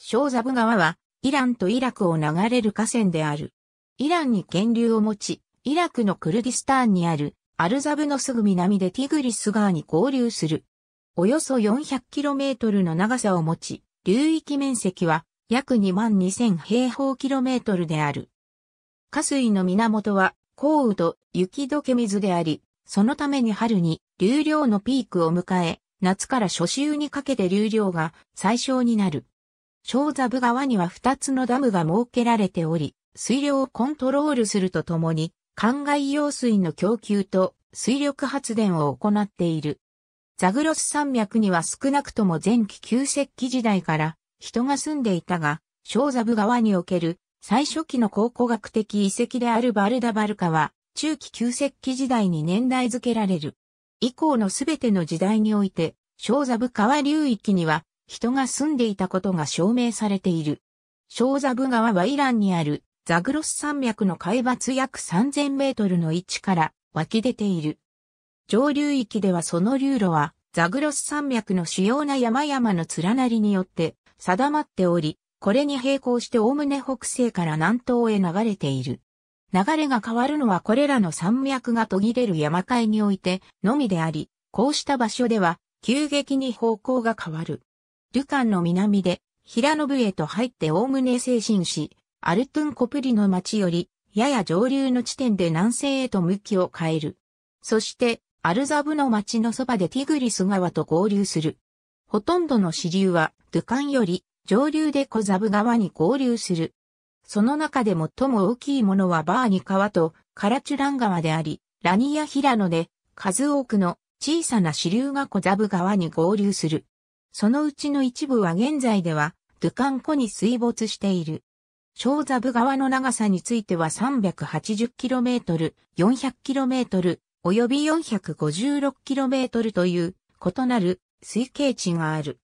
ショーザブ川は、イランとイラクを流れる河川である。イランに源流を持ち、イラクのクルディスターンにある、アルザブのすぐ南でティグリス川に合流する。およそ 400km の長さを持ち、流域面積は約2万2000平方キロメートルである。下水の源は降雨と雪解け水であり、そのために春に流量のピークを迎え、夏から初秋にかけて流量が最小になる。小座部川には2つのダムが設けられており、水量をコントロールするとともに、灌漑用水の供給と水力発電を行っている。ザグロス山脈には少なくとも前期旧石器時代から人が住んでいたが、小座部川における最初期の考古学的遺跡であるバルダバルカは、中期旧石器時代に年代付けられる。以降のすべての時代において、小座部川流域には人が住んでいたことが証明されている。ショーザブ川はイランにあるザグロス山脈の海抜約3000メートルの位置から湧き出ている。上流域ではその流路はザグロス山脈の主要な山々の連なりによって定まっており、これに並行して概ね北西から南東へ流れている。流れが変わるのはこれらの山脈が途切れる山海においてのみであり、こうした場所では急激に方向が変わる。ルカンの南で、平野部へと入っておおむね精神し、アルトゥンコプリの町より、やや上流の地点で南西へと向きを変える。そして、アルザブの町のそばでティグリス川と合流する。ほとんどの支流は、ドゥカンより、上流でコザブ川に合流する。その中で最も大きいものはバーニ川とカラチュラン川であり、ラニア・ヒラノで数多くの小さな支流がコザブ川に合流する。そのうちの一部は現在では、ドゥカン湖に水没している。小ザブ川の長さについては 380km、400km、及び 456km という異なる推計値がある。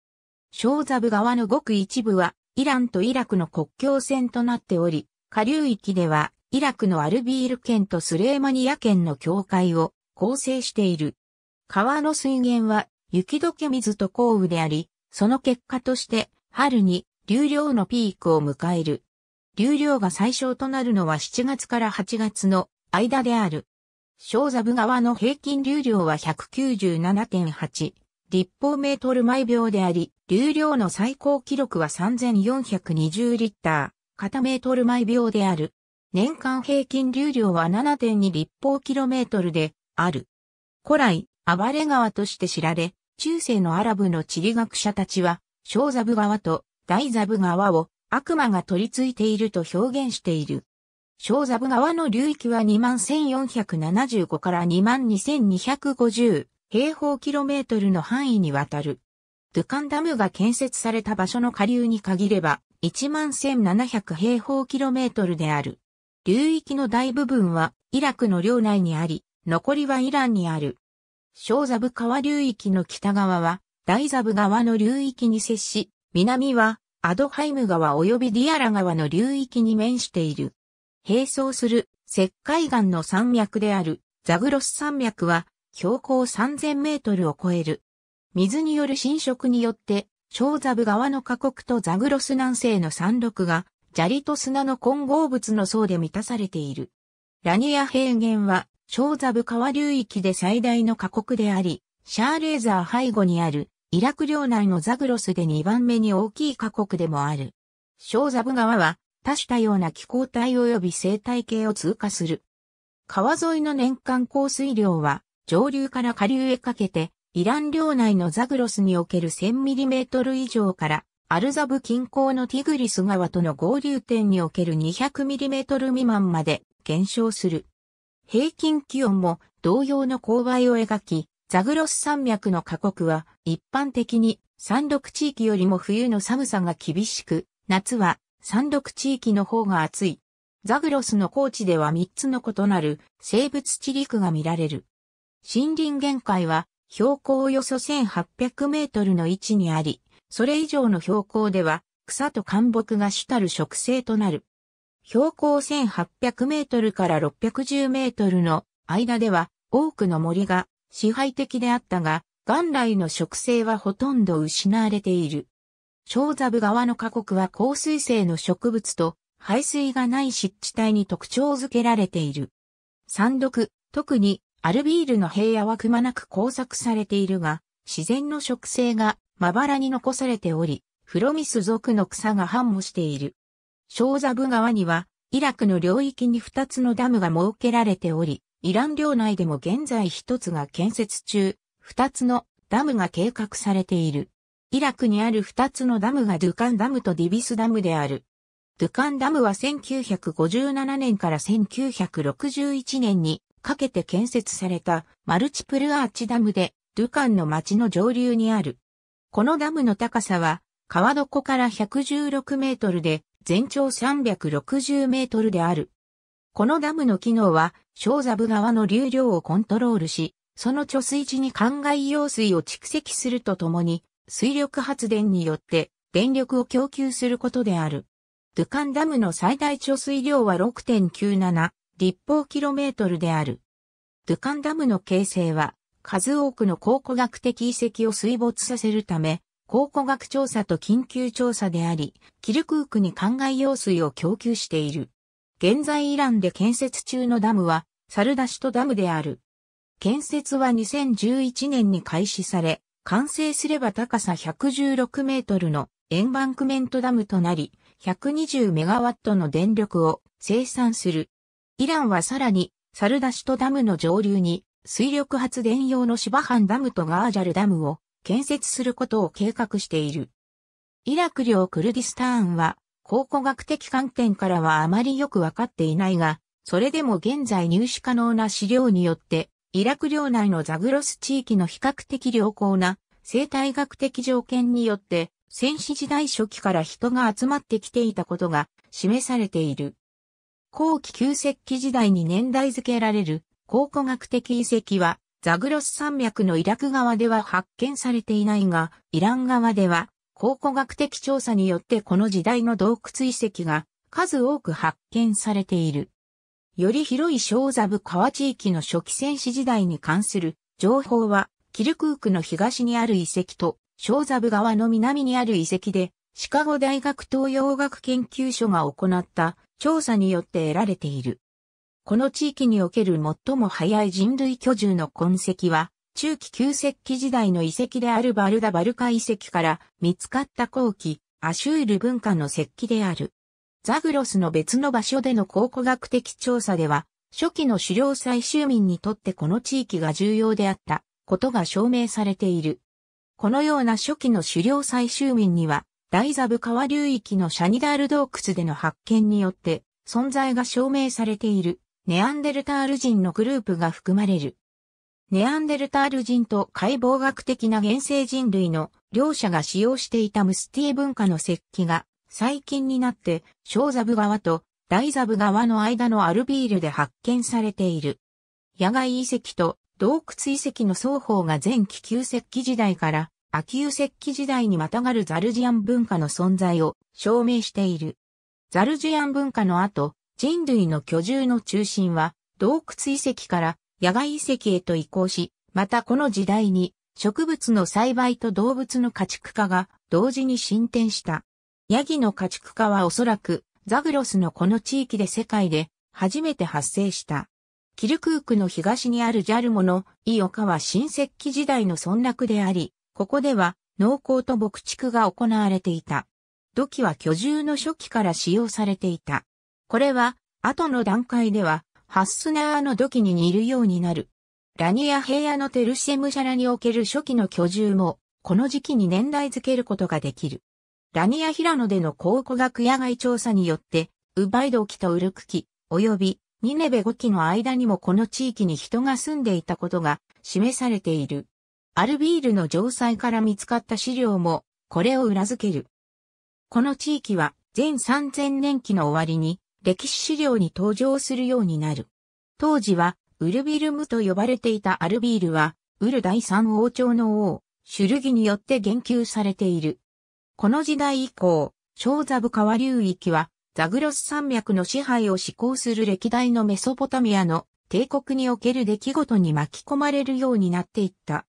小ザブ川のごく一部はイランとイラクの国境線となっており、下流域ではイラクのアルビール県とスレーマニア県の境界を構成している。川の水源は雪解け水と降雨であり、その結果として春に流量のピークを迎える。流量が最小となるのは7月から8月の間である。小座部川の平均流量は197.8立方メートル毎秒であり、流量の最高記録は3420リッター、片メートル毎秒である。年間平均流量は7.2立方キロメートルである。古来、暴れ川として知られ、中世のアラブの地理学者たちは、小ザブ川と大ザブ川を悪魔が取り付いていると表現している。小ザブ川の流域は21,475から22,250平方キロメートルの範囲にわたる。ドゥカンダムが建設された場所の下流に限れば11,700平方キロメートルである。流域の大部分はイラクの領内にあり、残りはイランにある。小座部川流域の北側は、大座部川の流域に接し、南は、アドハイム川及びディアラ川の流域に面している。並走する石灰岩の山脈であるザグロス山脈は標高3000メートルを超える。水による浸食によって、小ザブ川の河谷とザグロス南西の山麓が砂利と砂の混合物の層で満たされている。ラニア平原は小ザブ川流域で最大の過酷であり、シャーレーザー背後にあるイラク領内のザグロスで2番目に大きい過酷でもある。小ザブ川は多種多様な気候帯及び生態系を通過する。川沿いの年間降水量は上流から下流へかけてイラン領内のザグロスにおける 1000mm 以上からアルザブ近郊のティグリス川との合流点における 200mm 未満まで減少する。平均気温も同様の勾配を描き、ザグロス山脈の過酷は一般的に山麓地域よりも冬の寒さが厳しく、夏は山麓地域の方が暑い。ザグロスの高地では3つの異なる生物地陸が見られる。森林限界は標高およそ1800メートルの位置にあり、それ以上の標高では草と干木が主たる植生となる。標高1800メートルから610メートルの間では多くの森が支配的であったが、元来の植生はほとんど失われている。小座部側の過酷は高水性の植物と排水がない湿地帯に特徴づけられている。山毒、特にアルビールの平野はくまなく工作されているが、自然の植生がまばらに残されており、フロミス属の草が繁茂している。小ザブ川には、イラクの領域に2つのダムが設けられており、イラン領内でも現在1つが建設中、2つのダムが計画されている。イラクにある2つのダムがドゥカンダムとディビスダムである。ドゥカンダムは1957年から1961年にかけて建設されたマルチプルアーチダムで、ドゥカンの町の上流にある。このダムの高さは、川床から116メートルで、全長360メートルである。このダムの機能は、小座部川の流量をコントロールし、その貯水池に灌漑用水を蓄積するとともに、水力発電によって電力を供給することである。ドゥカンダムの最大貯水量は6.97立方キロメートルである。ドゥカンダムの形成は、数多くの考古学的遺跡を水没させるため、考古学調査と緊急調査であり、キルクークに灌漑用水を供給している。現在イランで建設中のダムは、サルダシトダムである。建設は2011年に開始され、完成すれば高さ116メートルのエンバンクメントダムとなり、120メガワットの電力を生産する。イランはさらに、サルダシトダムの上流に、水力発電用のシバハンダムとガージャルダムを建設することを計画している。イラク領クルディスターンは考古学的観点からはあまりよくわかっていないが、それでも現在入手可能な資料によって、イラク領内のザグロス地域の比較的良好な生態学的条件によって、戦死時代初期から人が集まってきていたことが示されている。後期旧石器時代に年代付けられる考古学的遺跡はザグロス山脈のイラク側では発見されていないが、イラン側では考古学的調査によってこの時代の洞窟遺跡が数多く発見されている。より広い小ザブ川地域の初期戦士時代に関する情報は、キルクークの東にある遺跡と、小ザブ川の南にある遺跡で、シカゴ大学東洋学研究所が行った調査によって得られている。この地域における最も早い人類居住の痕跡は、中期旧石器時代の遺跡であるバルダバルカ遺跡から見つかった後期、アシュール文化の石器である。ザグロスの別の場所での考古学的調査では、初期の狩猟採集民にとってこの地域が重要であったことが証明されている。このような初期の狩猟採集民には、大ザブ川流域のシャニダール洞窟での発見によって存在が証明されている。ネアンデルタール人のグループが含まれる。ネアンデルタール人と解剖学的な原生人類の両者が使用していたムスティエ文化の石器が最近になって小ザブ川と大ザブ川の間のアルビールで発見されている。野外遺跡と洞窟遺跡の双方が前気球石器時代から秋油石器時代にまたがるザルジアン文化の存在を証明している。ザルジアン文化の後、人類の居住の中心は洞窟遺跡から野外遺跡へと移行し、またこの時代に植物の栽培と動物の家畜化が同時に進展した。ヤギの家畜化はおそらくザグロスのこの地域で世界で初めて発生した。キルクークの東にあるジャルモのイオカは新石器時代の村落であり、ここでは農耕と牧畜が行われていた。土器は居住の初期から使用されていた。これは、後の段階では、ハッスナーの土器に似るようになる。ラニア平野のテルシエムャラにおける初期の居住も、この時期に年代付けることができる。ラニア平野での考古学野外調査によって、ウバイド期とウルク期、及びニネベ5期の間にもこの地域に人が住んでいたことが示されている。アルビールの城塞から見つかった資料もこれを裏付ける。この地域は全3000年期の終わりに歴史資料に登場するようになる。当時は、ウルビルムと呼ばれていたアルビールは、ウル第三王朝の王、シュルギによって言及されている。この時代以降、小ザブ川流域は、ザグロス山脈の支配を施行する歴代のメソポタミアの帝国における出来事に巻き込まれるようになっていった。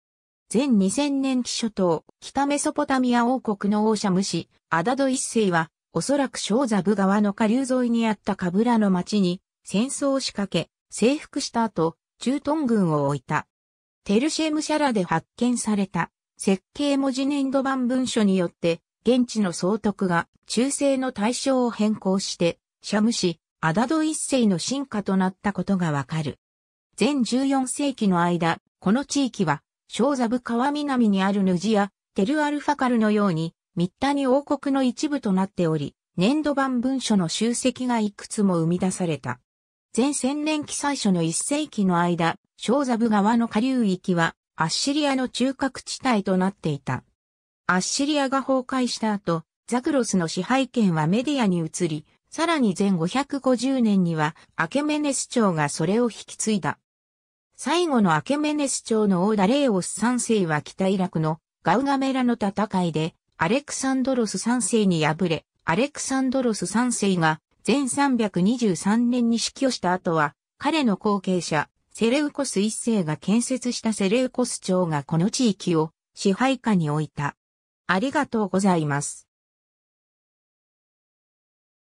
前2000年期初頭、北メソポタミア王国の王者無視、アダド一世は、おそらく小座部川の下流沿いにあったカブラの町に戦争を仕掛け、征服した後、中東軍を置いた。テルシェムシャラで発見された設計文字年度版文書によって、現地の総督が中世の対象を変更して、シャムシ、アダド一世の進化となったことがわかる。全14世紀の間、この地域は、小ザブ川南にあるヌジア、テルアルファカルのように、密谷王国の一部となっており、年度版文書の集積がいくつも生み出された。前千年期最初の一世紀の間、小ザブ川の下流域はアッシリアの中核地帯となっていた。アッシリアが崩壊した後、ザクロスの支配権はメディアに移り、さらに前550年にはアケメネス朝がそれを引き継いだ。最後のアケメネス朝の王ダレーオス3世は北イラクのガウガメラの戦いでアレクサンドロス3世に敗れ、アレクサンドロス3世が全323年に死去した後は、彼の後継者、セレウコス1世が建設したセレウコス朝がこの地域を支配下に置いた。ありがとうございます。